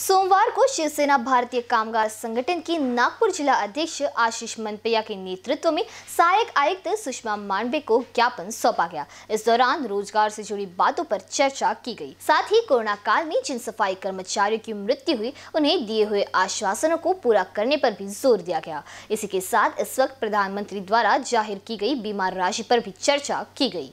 सोमवार को शिवसेना भारतीय कामगार संगठन की नागपुर जिला अध्यक्ष आशीष मनपैया के नेतृत्व में सहायक आयुक्त सुषमा मांडवे को ज्ञापन सौंपा गया इस दौरान रोजगार से जुड़ी बातों पर चर्चा की गई साथ ही कोरोना काल में जिन सफाई कर्मचारियों की मृत्यु हुई उन्हें दिए हुए आश्वासनों को पूरा करने पर भी जोर दिया गया इसी के साथ इस वक्त प्रधानमंत्री द्वारा जाहिर की गई बीमा राशि पर भी चर्चा की गई